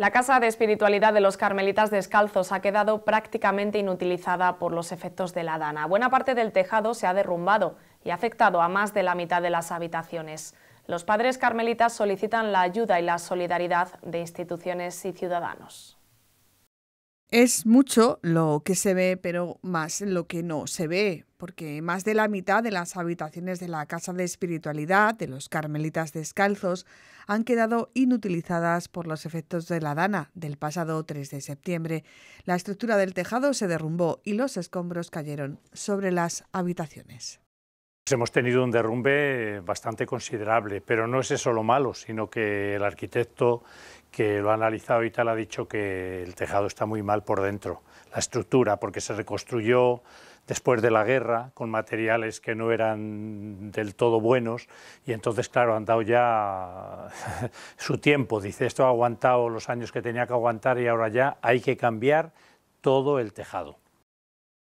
La Casa de Espiritualidad de los Carmelitas Descalzos ha quedado prácticamente inutilizada por los efectos de la dana. Buena parte del tejado se ha derrumbado y ha afectado a más de la mitad de las habitaciones. Los padres carmelitas solicitan la ayuda y la solidaridad de instituciones y ciudadanos. Es mucho lo que se ve, pero más lo que no se ve, porque más de la mitad de las habitaciones de la Casa de Espiritualidad de los Carmelitas Descalzos han quedado inutilizadas por los efectos de la dana del pasado 3 de septiembre. La estructura del tejado se derrumbó y los escombros cayeron sobre las habitaciones. Pues hemos tenido un derrumbe eh, bastante considerable, pero no es eso lo malo, sino que el arquitecto que lo ha analizado y tal ha dicho que el tejado está muy mal por dentro, la estructura, porque se reconstruyó después de la guerra con materiales que no eran del todo buenos y entonces, claro, han dado ya su tiempo. Dice, esto ha aguantado los años que tenía que aguantar y ahora ya hay que cambiar todo el tejado.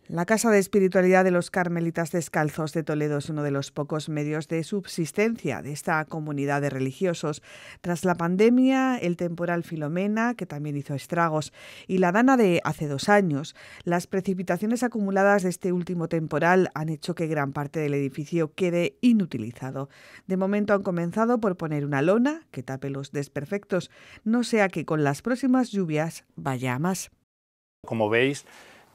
La Casa de Espiritualidad de los Carmelitas Descalzos de Toledo es uno de los pocos medios de subsistencia de esta comunidad de religiosos. Tras la pandemia, el temporal Filomena, que también hizo estragos, y la dana de hace dos años, las precipitaciones acumuladas de este último temporal han hecho que gran parte del edificio quede inutilizado. De momento han comenzado por poner una lona que tape los desperfectos, no sea que con las próximas lluvias vaya a más. Como veis,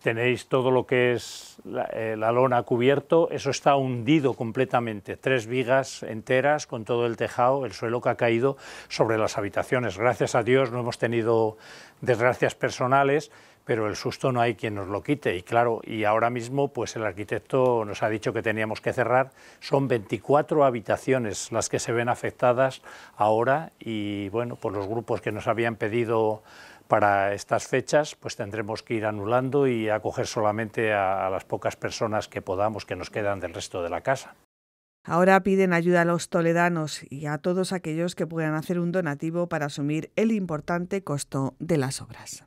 tenéis todo lo que es eh, la, lona cubierto, eso está hundido completamente, tres vigas enteras con todo el tejado, el suelo que ha caído sobre las habitaciones. Gracias a Dios no hemos tenido desgracias personales, pero el susto no hay quien nos lo quite. Y claro, y ahora mismo pues el arquitecto nos ha dicho que teníamos que cerrar. Son 24 habitaciones las que se ven afectadas ahora y bueno, por los grupos que nos habían pedido para estas fechas pues tendremos que ir anulando y acoger solamente a, a las pocas personas que podamos que nos quedan del resto de la casa. Ahora piden ayuda a los toledanos y a todos aquellos que puedan hacer un donativo para asumir el importante costo de las obras.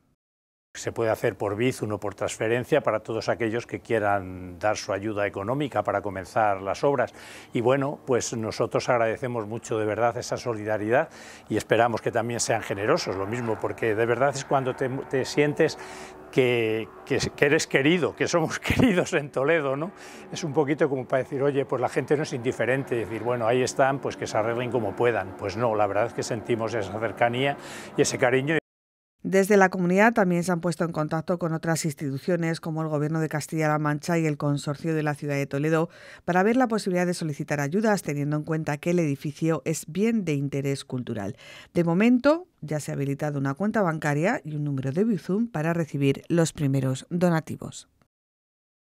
Se puede hacer por biz uno por transferencia para todos aquellos que quieran dar su ayuda económica para comenzar las obras. Y bueno, pues nosotros agradecemos mucho de verdad esa solidaridad y esperamos que también sean generosos, lo mismo, porque de verdad es cuando te, sientes que, que, que, eres querido, que somos queridos en Toledo, ¿no? Es un poquito como para decir, oye, pues la gente no es indiferente, decir, bueno, ahí están, pues que se arreglen como puedan. Pues no, la verdad es que sentimos esa cercanía y ese cariño. Desde la comunidad también se han puesto en contacto con otras instituciones como el Gobierno de Castilla-La Mancha y el Consorcio de la Ciudad de Toledo para ver la posibilidad de solicitar ayudas teniendo en cuenta que el edificio es bien de interés cultural. De momento ya se ha habilitado una cuenta bancaria y un número de Bizum para recibir los primeros donativos.